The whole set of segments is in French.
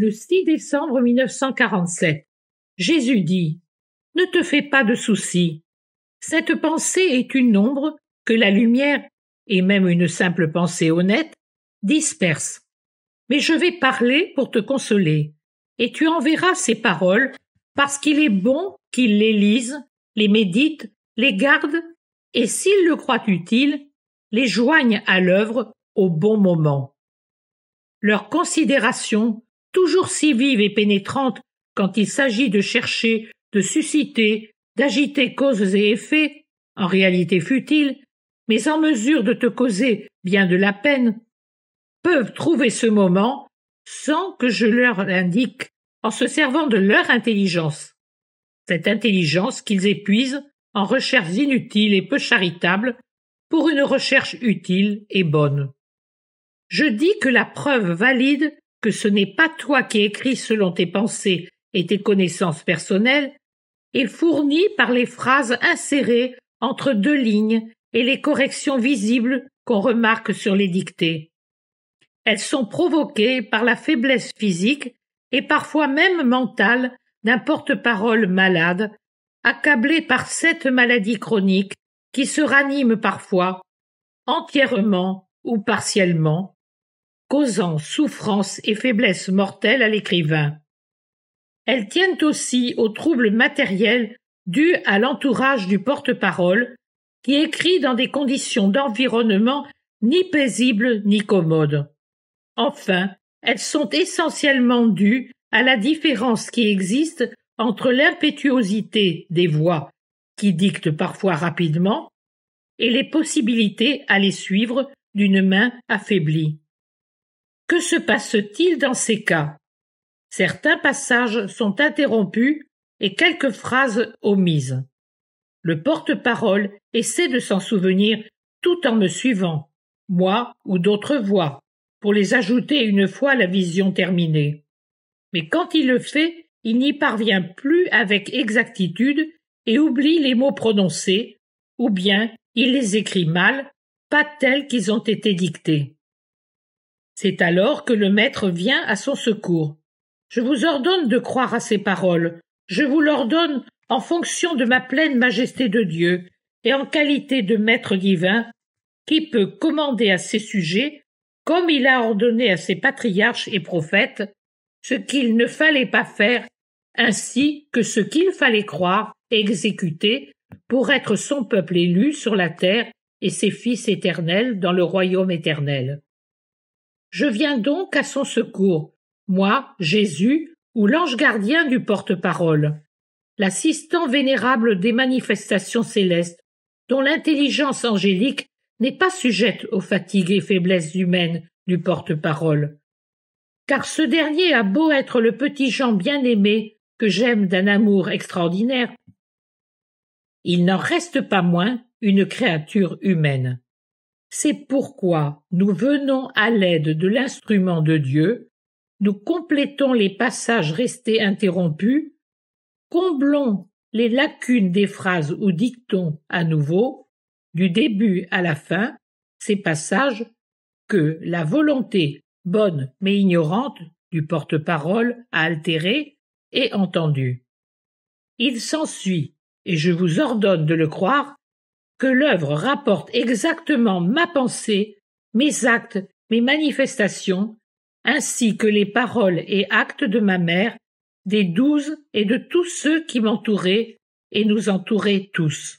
le 6 décembre 1947. Jésus dit Ne te fais pas de soucis. Cette pensée est une ombre que la lumière, et même une simple pensée honnête, disperse. Mais je vais parler pour te consoler, et tu enverras ces paroles parce qu'il est bon qu'ils les lisent, les méditent, les gardent, et s'ils le croient utile, les joignent à l'œuvre au bon moment. Leur considération toujours si vive et pénétrante quand il s'agit de chercher, de susciter, d'agiter causes et effets, en réalité futiles, mais en mesure de te causer bien de la peine, peuvent trouver ce moment sans que je leur l'indique en se servant de leur intelligence. Cette intelligence qu'ils épuisent en recherches inutiles et peu charitables pour une recherche utile et bonne. Je dis que la preuve valide que ce n'est pas toi qui écris selon tes pensées et tes connaissances personnelles, est fourni par les phrases insérées entre deux lignes et les corrections visibles qu'on remarque sur les dictées. Elles sont provoquées par la faiblesse physique et parfois même mentale d'un porte-parole malade, accablé par cette maladie chronique qui se ranime parfois, entièrement ou partiellement, causant souffrance et faiblesse mortelles à l'écrivain. Elles tiennent aussi aux troubles matériels dus à l'entourage du porte-parole, qui écrit dans des conditions d'environnement ni paisibles ni commodes. Enfin, elles sont essentiellement dues à la différence qui existe entre l'impétuosité des voix, qui dictent parfois rapidement, et les possibilités à les suivre d'une main affaiblie. Que se passe-t-il dans ces cas Certains passages sont interrompus et quelques phrases omises. Le porte-parole essaie de s'en souvenir tout en me suivant, moi ou d'autres voix, pour les ajouter une fois la vision terminée. Mais quand il le fait, il n'y parvient plus avec exactitude et oublie les mots prononcés, ou bien il les écrit mal, pas tels qu'ils ont été dictés. C'est alors que le maître vient à son secours. Je vous ordonne de croire à ses paroles. Je vous l'ordonne en fonction de ma pleine majesté de Dieu et en qualité de maître divin qui peut commander à ses sujets comme il a ordonné à ses patriarches et prophètes ce qu'il ne fallait pas faire ainsi que ce qu'il fallait croire et exécuter pour être son peuple élu sur la terre et ses fils éternels dans le royaume éternel. Je viens donc à son secours, moi, Jésus, ou l'ange gardien du porte-parole, l'assistant vénérable des manifestations célestes, dont l'intelligence angélique n'est pas sujette aux fatigues et faiblesses humaines du porte-parole. Car ce dernier a beau être le petit Jean bien-aimé que j'aime d'un amour extraordinaire, il n'en reste pas moins une créature humaine. C'est pourquoi nous venons à l'aide de l'instrument de Dieu, nous complétons les passages restés interrompus, comblons les lacunes des phrases ou dictons à nouveau, du début à la fin, ces passages que la volonté bonne mais ignorante du porte-parole a altéré et entendu. Il s'ensuit, et je vous ordonne de le croire, que l'œuvre rapporte exactement ma pensée, mes actes, mes manifestations, ainsi que les paroles et actes de ma mère, des douze et de tous ceux qui m'entouraient et nous entouraient tous.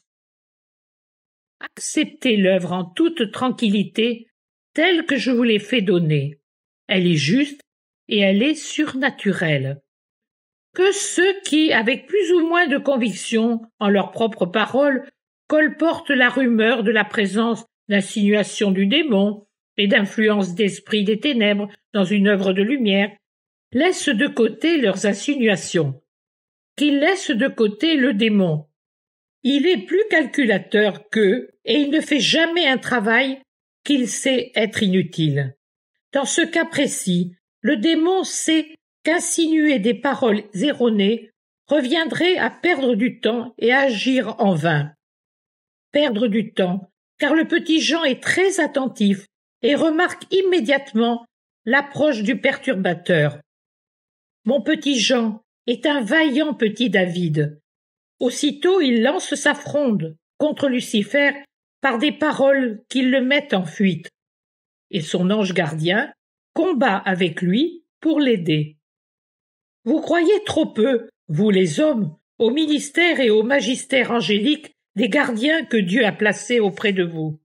Acceptez l'œuvre en toute tranquillité telle que je vous l'ai fait donner. Elle est juste et elle est surnaturelle. Que ceux qui, avec plus ou moins de conviction en leurs propres paroles, colporte la rumeur de la présence d'insinuations du démon et d'influence d'esprit des ténèbres dans une œuvre de lumière, laissent de côté leurs insinuations, qu'ils laissent de côté le démon. Il est plus calculateur qu'eux et il ne fait jamais un travail qu'il sait être inutile. Dans ce cas précis, le démon sait qu'insinuer des paroles erronées reviendrait à perdre du temps et à agir en vain perdre du temps, car le petit Jean est très attentif et remarque immédiatement l'approche du perturbateur. Mon petit Jean est un vaillant petit David. Aussitôt il lance sa fronde contre Lucifer par des paroles qui le mettent en fuite. Et son ange gardien combat avec lui pour l'aider. Vous croyez trop peu, vous les hommes, au ministère et au magistère angélique des gardiens que Dieu a placés auprès de vous.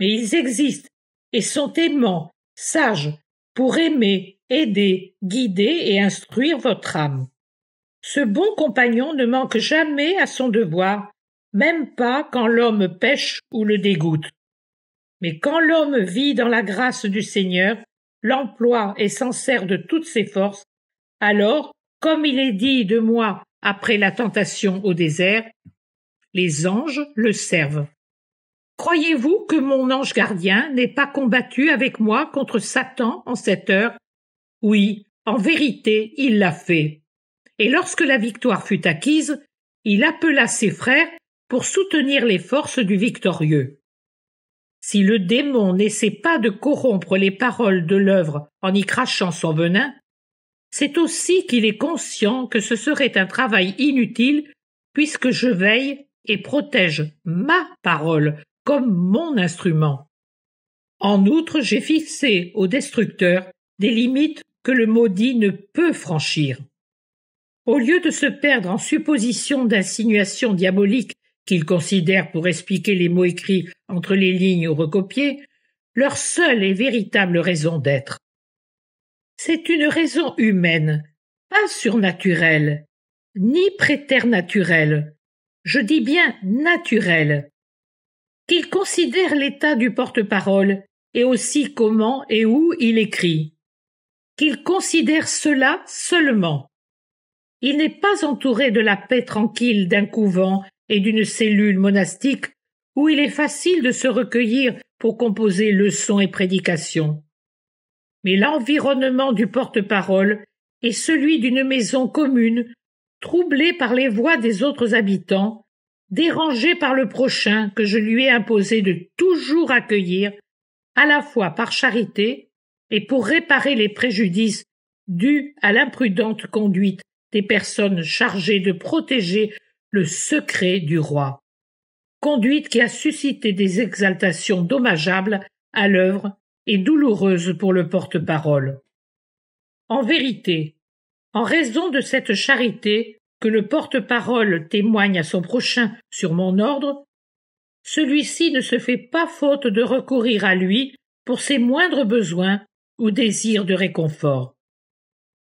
Mais ils existent et sont aimants, sages, pour aimer, aider, guider et instruire votre âme. Ce bon compagnon ne manque jamais à son devoir, même pas quand l'homme pêche ou le dégoûte. Mais quand l'homme vit dans la grâce du Seigneur, l'emploie et s'en sert de toutes ses forces, alors, comme il est dit de moi après la tentation au désert, les anges le servent. Croyez-vous que mon ange gardien n'ait pas combattu avec moi contre Satan en cette heure Oui, en vérité, il l'a fait. Et lorsque la victoire fut acquise, il appela ses frères pour soutenir les forces du victorieux. Si le démon n'essaie pas de corrompre les paroles de l'œuvre en y crachant son venin, c'est aussi qu'il est conscient que ce serait un travail inutile puisque je veille et protège ma parole comme mon instrument. En outre, j'ai fixé au destructeur des limites que le maudit ne peut franchir. Au lieu de se perdre en suppositions d'insinuations diaboliques qu'il considère pour expliquer les mots écrits entre les lignes ou recopiés, leur seule et véritable raison d'être. C'est une raison humaine, pas surnaturelle, ni préternaturelle, je dis bien naturel, qu'il considère l'état du porte-parole et aussi comment et où il écrit, qu'il considère cela seulement. Il n'est pas entouré de la paix tranquille d'un couvent et d'une cellule monastique où il est facile de se recueillir pour composer leçons et prédications. Mais l'environnement du porte-parole est celui d'une maison commune troublé par les voix des autres habitants, dérangé par le prochain que je lui ai imposé de toujours accueillir, à la fois par charité et pour réparer les préjudices dus à l'imprudente conduite des personnes chargées de protéger le secret du roi, conduite qui a suscité des exaltations dommageables à l'œuvre et douloureuses pour le porte-parole. En vérité, en raison de cette charité que le porte-parole témoigne à son prochain sur mon ordre, celui-ci ne se fait pas faute de recourir à lui pour ses moindres besoins ou désirs de réconfort.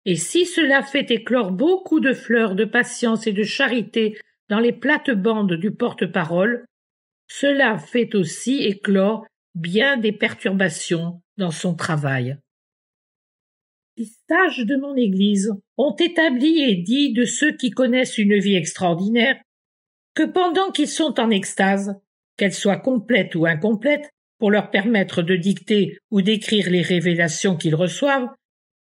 Et si cela fait éclore beaucoup de fleurs de patience et de charité dans les plates-bandes du porte-parole, cela fait aussi éclore bien des perturbations dans son travail de mon Église ont établi et dit de ceux qui connaissent une vie extraordinaire que pendant qu'ils sont en extase, qu'elle soit complète ou incomplète, pour leur permettre de dicter ou d'écrire les révélations qu'ils reçoivent,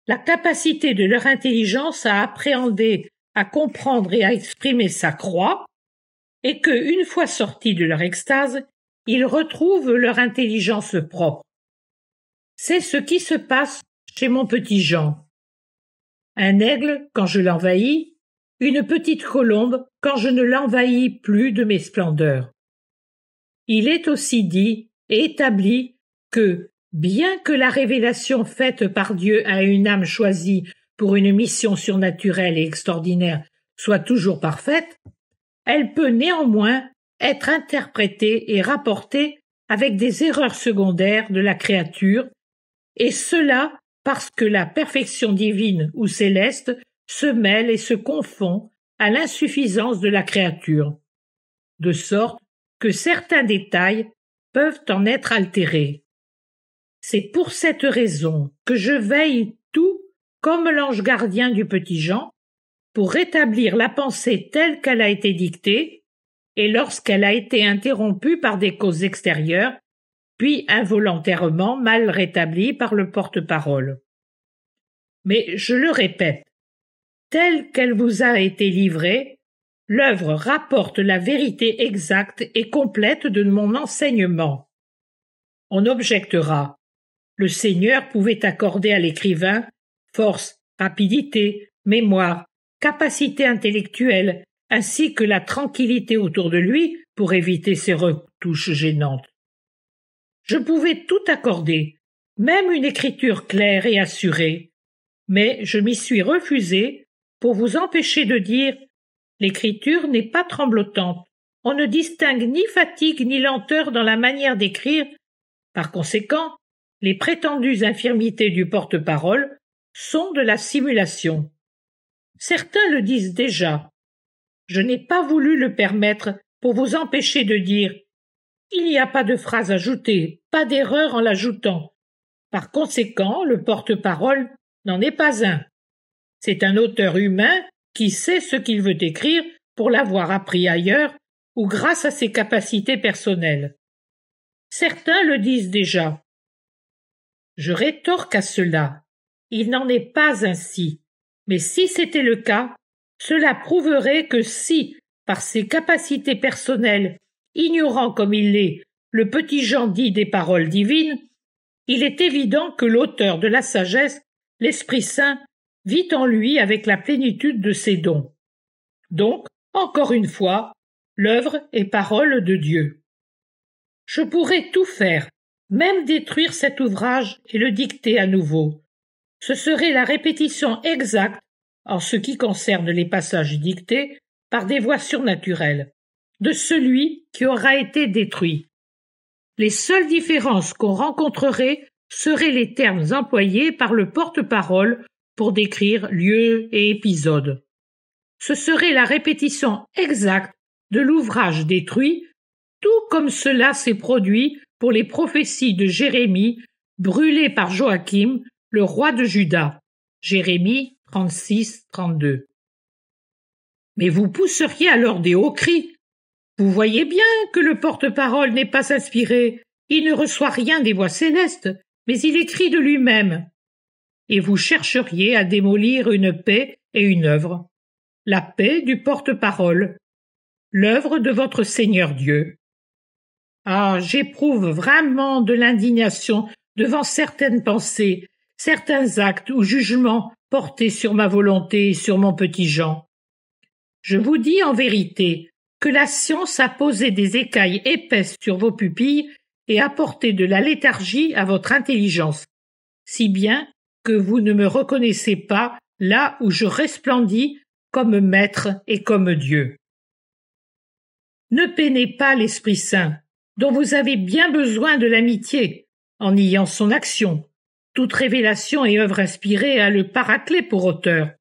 la capacité de leur intelligence à appréhender, à comprendre et à exprimer sa croix, et que, une fois sortis de leur extase, ils retrouvent leur intelligence propre. C'est ce qui se passe chez mon petit Jean. Un aigle, quand je l'envahis, une petite colombe, quand je ne l'envahis plus de mes splendeurs. Il est aussi dit et établi que, bien que la révélation faite par Dieu à une âme choisie pour une mission surnaturelle et extraordinaire soit toujours parfaite, elle peut néanmoins être interprétée et rapportée avec des erreurs secondaires de la créature, et cela parce que la perfection divine ou céleste se mêle et se confond à l'insuffisance de la créature, de sorte que certains détails peuvent en être altérés. C'est pour cette raison que je veille tout comme l'ange gardien du petit Jean pour rétablir la pensée telle qu'elle a été dictée, et lorsqu'elle a été interrompue par des causes extérieures, puis involontairement mal rétabli par le porte-parole. Mais je le répète, telle qu'elle vous a été livrée, l'œuvre rapporte la vérité exacte et complète de mon enseignement. On objectera. Le Seigneur pouvait accorder à l'écrivain force, rapidité, mémoire, capacité intellectuelle, ainsi que la tranquillité autour de lui pour éviter ces retouches gênantes je pouvais tout accorder, même une écriture claire et assurée, mais je m'y suis refusé pour vous empêcher de dire l'écriture n'est pas tremblotante. On ne distingue ni fatigue ni lenteur dans la manière d'écrire. Par conséquent, les prétendues infirmités du porte-parole sont de la simulation. Certains le disent déjà. Je n'ai pas voulu le permettre pour vous empêcher de dire il n'y a pas de phrase ajoutée, pas d'erreur en l'ajoutant. Par conséquent, le porte-parole n'en est pas un. C'est un auteur humain qui sait ce qu'il veut écrire pour l'avoir appris ailleurs ou grâce à ses capacités personnelles. Certains le disent déjà. Je rétorque à cela. Il n'en est pas ainsi. Mais si c'était le cas, cela prouverait que si, par ses capacités personnelles, ignorant comme il l'est le petit Jean dit des paroles divines, il est évident que l'auteur de la sagesse, l'Esprit Saint, vit en lui avec la plénitude de ses dons. Donc, encore une fois, l'œuvre est parole de Dieu. Je pourrais tout faire, même détruire cet ouvrage et le dicter à nouveau. Ce serait la répétition exacte, en ce qui concerne les passages dictés, par des voix surnaturelles, de celui qui aura été détruit. Les seules différences qu'on rencontrerait seraient les termes employés par le porte-parole pour décrire lieu et épisode. Ce serait la répétition exacte de l'ouvrage détruit, tout comme cela s'est produit pour les prophéties de Jérémie brûlées par Joachim, le roi de Juda. Jérémie 36-32. Mais vous pousseriez alors des hauts cris, vous voyez bien que le porte-parole n'est pas inspiré. Il ne reçoit rien des voix célestes, mais il écrit de lui-même. Et vous chercheriez à démolir une paix et une œuvre. La paix du porte-parole. L'œuvre de votre Seigneur Dieu. Ah, j'éprouve vraiment de l'indignation devant certaines pensées, certains actes ou jugements portés sur ma volonté et sur mon petit Jean. Je vous dis en vérité, que la science a posé des écailles épaisses sur vos pupilles et apporté de la léthargie à votre intelligence, si bien que vous ne me reconnaissez pas là où je resplendis comme maître et comme Dieu. Ne peinez pas l'Esprit Saint, dont vous avez bien besoin de l'amitié, en niant son action. Toute révélation et œuvre inspirée a le paraclet pour auteur,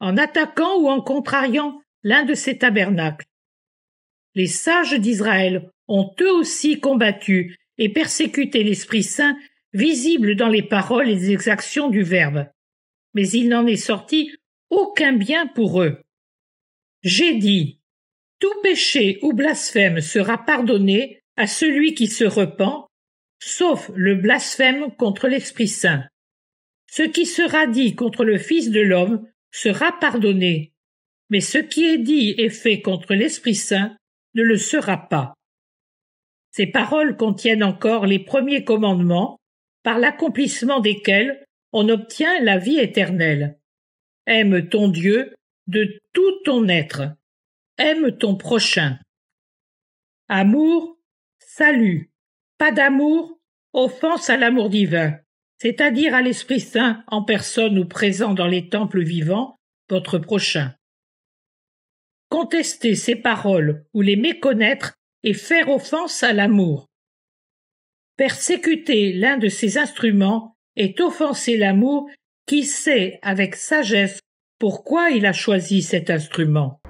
en attaquant ou en contrariant l'un de ses tabernacles les sages d'Israël ont eux aussi combattu et persécuté l'Esprit Saint visible dans les paroles et les exactions du Verbe. Mais il n'en est sorti aucun bien pour eux. J'ai dit, tout péché ou blasphème sera pardonné à celui qui se repent, sauf le blasphème contre l'Esprit Saint. Ce qui sera dit contre le Fils de l'homme sera pardonné, mais ce qui est dit et fait contre l'Esprit Saint ne le sera pas. Ces paroles contiennent encore les premiers commandements, par l'accomplissement desquels on obtient la vie éternelle. Aime ton Dieu de tout ton être. Aime ton prochain. Amour, salut. Pas d'amour, offense à l'amour divin, c'est-à-dire à, l'Esprit Saint en personne ou présent dans les temples vivants, votre prochain contester ses paroles ou les méconnaître et faire offense à l'amour. Persécuter l'un de ses instruments est offenser l'amour qui sait avec sagesse pourquoi il a choisi cet instrument.